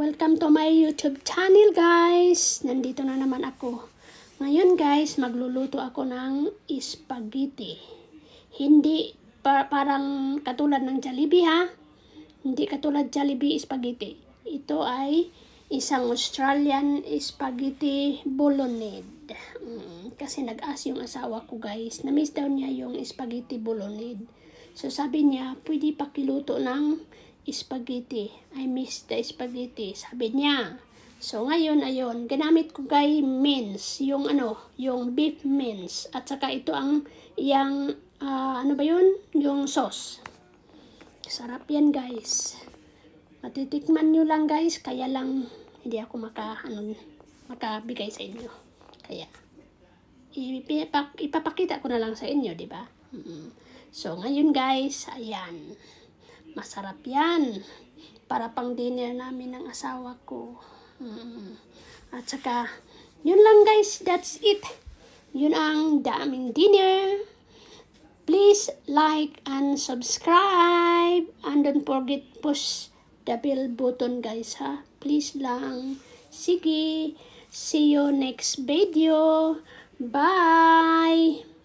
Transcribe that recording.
Welcome to my YouTube channel guys! Nandito na naman ako. Ngayon guys, magluluto ako ng spaghetti. Hindi pa parang katulad ng Jollibee ha. Hindi katulad Jollibee spaghetti. Ito ay isang Australian spaghetti bolognese. Mm, kasi nag-ask yung asawa ko guys. Na-miss daw niya yung spaghetti bolognese. So sabi niya, pwede pakiluto ng spaghetti. I miss the spaghetti. Sabi niya. So, ngayon, ayon ginamit ko kay mince, yung ano, yung beef mince. At saka ito ang, yung, uh, ah, ano ba yun? Yung sauce. Sarap yan, guys. Matitikman nyo lang, guys. Kaya lang, hindi ako maka, ano, makabigay sa inyo. Kaya, ipapakita ko na lang sa inyo, di ba? Mm -mm. So, ngayon, guys, ayan. Masarap yan. Para pang dinner namin ng asawa ko. Mm. At saka, yun lang guys. That's it. Yun ang daming dinner. Please like and subscribe. And don't forget push the bell button guys ha. Please lang. Sige. See you next video. Bye.